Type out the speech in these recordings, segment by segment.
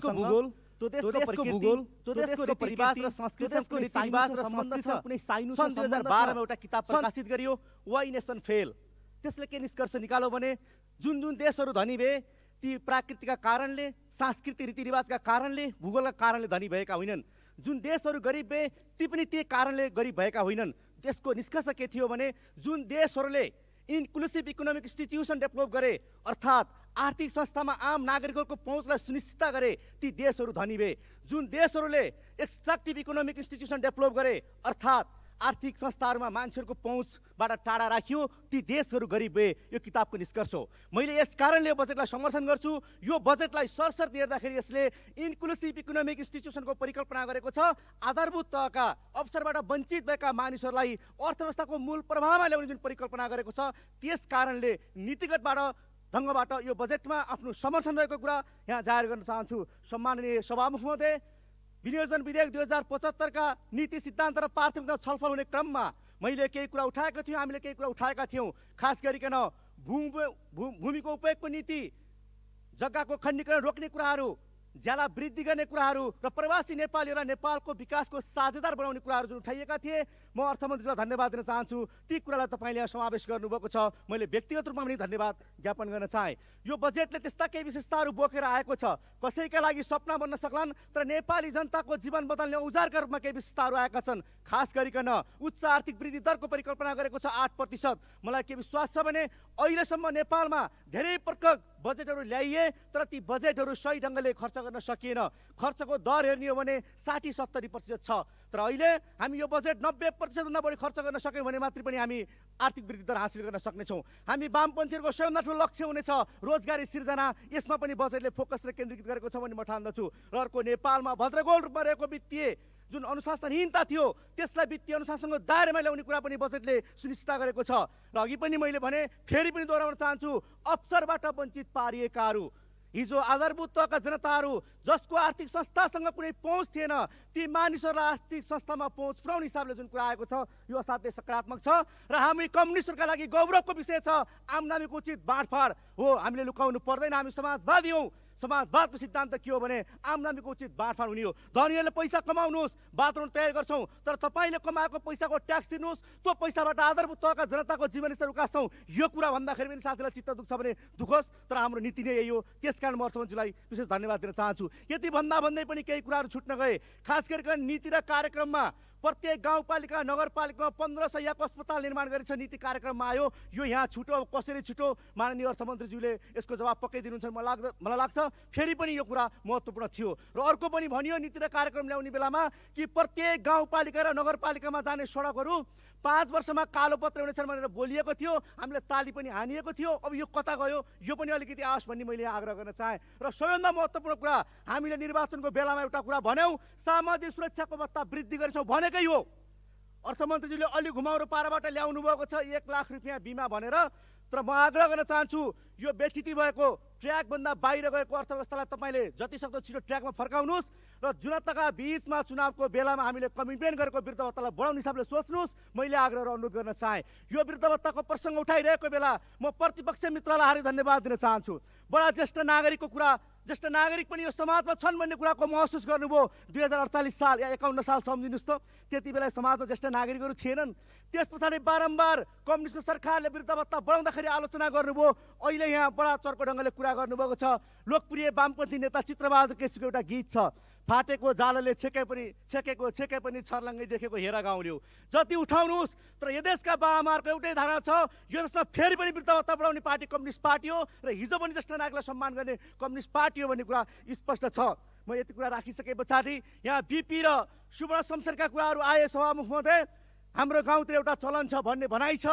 भूगोल त्यसले के निष्कर्ष निकाल्यो भने जुन जुन देशहरू धनी भए ती प्राकृतिकका कारणले सांस्कृतिक रीतिरिवाजका कारणले भूगोलका कारणले धनी भएका होइनन् जुन देशहरू गरिब भए ती पनि त्यही कारणले गरिब भएका होइनन् त्यसको निष्कर्ष के थियो भने जुन देशहरूले इन्क्लुसिभ इकोनोमिक इन्स्टिट्युसन डेभलप गरे अर्थात् आर्थिक संस्थामा आम नागरिकहरूको पहुँचलाई सुनिश्चित गरे ती देशहरू धनी भए जुन देशहरूले एक्जाक्टिभ इकोनोमिक इन्स्टिट्युसन डेभलप गरे अर्थात् आर्थिक संस्थाहरूमा मान्छेहरूको पहुँचबाट टाढा राखियो ती देशहरू गरिब भए यो किताबको निष्कर्ष हो मैले यस कारणले यो बजेटलाई समर्थन गर्छु यो बजेटलाई सरसर्ती हेर्दाखेरि यसले इन्क्लुसिभ इकोनोमिक इन्स्टिट्युसनको परिकल्पना गरेको छ आधारभूत तहका अवसरबाट वञ्चित भएका मानिसहरूलाई अर्थव्यवस्थाको मूल प्रभावमा ल्याउने जुन परिकल्पना गरेको छ त्यस कारणले नीतिगतबाट ढङ्गबाट यो बजेटमा आफ्नो समर्थन रहेको कुरा यहाँ जाहेर गर्न चाहन्छु सम्माननीय सभामुख महोदय विनियोजन विधेयक दुई हजार पचहत्तरका नीति सिद्धान्त र प्राथमिकता छलफल हुने क्रममा मैले केही कुरा उठाएको थिएँ हामीले केही कुरा उठाएका थियौँ खास गरिकन भू भूमिको उपयोगको नीति जग्गाको खण्डीकरण रोक्ने कुराहरू ज्याला वृद्धि गर्ने कुराहरू र प्रवासी नेपालीहरूलाई नेपालको विकासको साझेदार बनाउने कुराहरू जुन उठाइएका थिए म अर्थमन्त्रीलाई धन्यवाद दिन चाहन्छु ती कुरालाई तपाईँले समावेश गर्नुभएको छ मैले व्यक्तिगत रूपमा पनि धन्यवाद ज्ञापन गर्न चाहेँ यो बजेटले त्यस्ता केही विशेषताहरू बोकेर आएको छ कसैका लागि सपना बन्न सक्लान् तर नेपाली जनताको जीवन बदल्ने औजारका रूपमा केही विशेषताहरू आएका छन् खास गरिकन उच्च आर्थिक वृद्धि दरको परिकल्पना गरेको छ आठ प्रतिशत मलाई के विश्वास छ भने अहिलेसम्म नेपालमा धेरै प्रकार बजेटहरू ल्याइए तर ती बजेटहरू सही ढङ्गले खर्च गर्न सकिएन खर्चको दर हेर्ने हो भने साठी सत्तरी प्रतिशत छ तर अहिले हामी यो बजेट नब्बे प्रतिशत बढी खर्च गर्न सक्यौँ भने मात्रै पनि हामी आर्थिक वृद्धि दर हासिल गर्न सक्नेछौँ हामी वामपन्थीहरूको सबैभन्दा ठुलो लक्ष्य हुनेछ रोजगारी सिर्जना यसमा पनि बजेटले फोकस र केन्द्रित गरेको छ भन्ने म ठान्दछु र अर्को नेपालमा भद्रगोल रूपमा रहेको वित्तीय जुन अनुशासनहीनता थियो त्यसलाई वित्तीय अनुशासनको दायरामा ल्याउने कुरा पनि बजेटले सुनिश्चित गरेको छ र अघि पनि मैले भने फेरि पनि दोहोऱ्याउन चाहन्छु अवसरबाट वञ्चित पारिएकाहरू हिजो आधारभूत तहका जनताहरू जसको आर्थिक संस्थासँग कुनै पहुँच थिएन ती मानिसहरूलाई आर्थिक संस्थामा पहुँच पुऱ्याउने हिसाबले जुन कुरा आएको छ यो असाध्यै सकारात्मक छ र हामी कम्युनिस्टहरूका लागि गौरवको विषय छ आमदामीको उचित बाँडफाँड हो हामीले लुकाउनु पर्दैन हामी समाजवादी हौँ समाजवादको सिद्धान्त के हो भने आमदामीको उचित बाँडफाँड हुने हो धनीहरूले पैसा कमाउनुहोस् बाथरुम तयार गर्छौँ तर तपाईँले कमाएको पैसाको ट्याक्स दिनुहोस् त्यो पैसाबाट आधारभूत तहका जनताको जीवनस्तर उकास्छौँ यो कुरा भन्दाखेरि पनि साथीलाई चित्त दुख्छ भने दुखोस् तर हाम्रो नीति नै यही हो त्यस कारण म अर्थमन्त्रीलाई विशेष धन्यवाद दिन चाहन्छु यति भन्दा भन्दै पनि केही कुराहरू छुट्न गए खास गरिकन नीति र कार्यक्रममा प्रत्येक गाउँपालिका नगरपालिकामा पन्ध्र सयको अस्पताल निर्माण छ नीति कार्यक्रममा आयो यो यहाँ छुटो कसरी छुटो माननीय अर्थमन्त्रीज्यूले यसको जवाब पक्कै दिनुहुन्छ मलाई लाग्द मलाई लाग्छ फेरि पनि यो कुरा महत्त्वपूर्ण थियो र अर्को पनि भनियो नीति र कार्यक्रम ल्याउने बेलामा कि प्रत्येक गाउँपालिका र नगरपालिकामा जाने सडकहरू पाँच वर्षमा कालो पत्र हुनेछन् भनेर बोलिएको थियो हामीले ताली पनि हानिएको थियो अब यो कता गयो यो पनि अलिकति आओस् भन्ने मैले आग्रह गर्न चाहेँ र सबैभन्दा महत्त्वपूर्ण कुरा हामीले निर्वाचनको बेलामा एउटा कुरा भन्यौँ सामाजिक सुरक्षाको भत्ता वृद्धि गरेछौँ भने दिएकै हो अर्थमन्त्रीजीले अलि घुमाउरो पाराबाट ल्याउनु भएको छ एक लाख रुपियाँ बिमा भनेर तर म आग्रह गर्न चाहन्छु यो बेचिती भएको ट्र्याकभन्दा बाहिर गएको अर्थव्यवस्थालाई तपाईँले जतिसक्दो छिटो ट्र्याकमा फर्काउनुहोस् र जुनताका बिचमा चुनावको बेलामा हामीले कमिटमेन्ट गरेको वृद्धवत्तालाई बढाउने हिसाबले सोच्नुहोस् मैले आग्रह र अनुरोध गर्न चाहेँ यो वृद्धवत्ताको प्रसङ्ग उठाइरहेको बेला म प्रतिपक्ष मित्रलाई हार्दिक धन्यवाद दिन चाहन्छु बडा ज्येष्ठ नागरिकको कुरा ज्येष्ठ नागरिक पनि यो समाजमा छन् भन्ने कुराको महसुस गर्नुभयो दुई हजार अडचालिस साल या एकाउन्न साल सम्झिनुहोस् त त्यति बेला समाजमा ज्येष्ठ नागरिकहरू थिएनन् त्यस पछाडि बारम्बार कम्युनिस्टको सरकारले वृद्ध भत्ता बढाउँदाखेरि आलोचना गर्नुभयो अहिले यहाँ बडा चर्को ढङ्गले कुरा गर्नुभएको छ लोकप्रिय वामपन्थी नेता चित्रबहादुर केसीको एउटा गीत छ फाटेको जालले छेके पनि छेकेको छेके पनि छर्लङ्गै देखेको हेर गाउँले जति उठाउनुहोस् तर यो देशका बाबामाहरूको एउटै धारणा छ यो देशमा फेरि पनि वृद्धवत्ता बढाउने पार्टी कम्युनिस्ट पार्टी हो र हिजो पनि ज्येष्ठ नागरिकलाई सम्मान गर्ने कम्युनिस्ट पार्टी हो भन्ने कुरा स्पष्ट छ म यति कुरा राखिसके पछाडि यहाँ बिपी र सुवर्ण शमशेरका कुराहरू आए सभामुख सभामुखमध्ये हाम्रो गाउँतिर एउटा चलन छ भन्ने भनाइ छ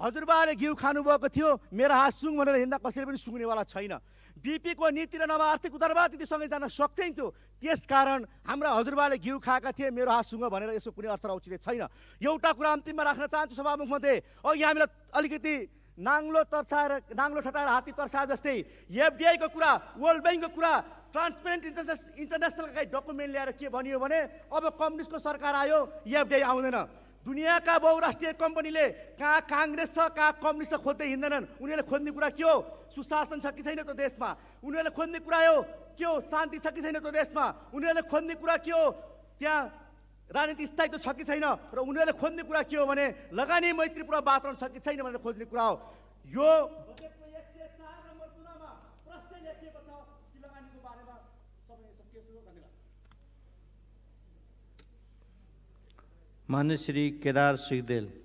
हजुरबाले घिउ खानुभएको थियो मेरो हात सुङ भनेर हिँड्दा कसैले पनि सुँग्नेवाला छैन बिपीको नीति र नभए आर्थिक सँगै जान थियो त्यस कारण हाम्रा हजुरबाले घिउ खाएका थिए मेरो हातसँग भनेर यसको कुनै अर्थ औचित्य छैन एउटा कुरा अन्तिममा राख्न चाहन्छु सभामुखमध्ये अघि हामीलाई अलिकति नाङ्लो तर्साएर नाङ्लो ठटाएर हात्ती तर्साए जस्तै एफडिआईको कुरा वर्ल्ड ब्याङ्कको कुरा ट्रान्सपेरेन्ट इन्टरनेसनल इन्टरनेसनलका डकुमेन्ट ल्याएर के भनियो भने अब कम्युनिस्टको सरकार आयो एफडिआई आउँदैन दुनियाँका बहुराष्ट्रिय कम्पनीले कहाँ काङ्ग्रेस छ कहाँ कम्युनिस्ट छ खोज्दै हिँड्दैनन् उनीहरूले खोज्ने कुरा के हो सुशासन छ कि छैन त्यो देशमा उनीहरूले खोज्ने कुरा हो के हो शान्ति छ कि छैन त्यो देशमा उनीहरूले खोज्ने कुरा के हो त्यहाँ राजनीति स्थायित्व छ कि छैन र उनीहरूले खोज्ने कुरा के हो भने लगानी मैत्रीपूर्ण वातावरण छ कि छैन भनेर खोज्ने कुरा हो यो मान्य श्री केदार सिखदेल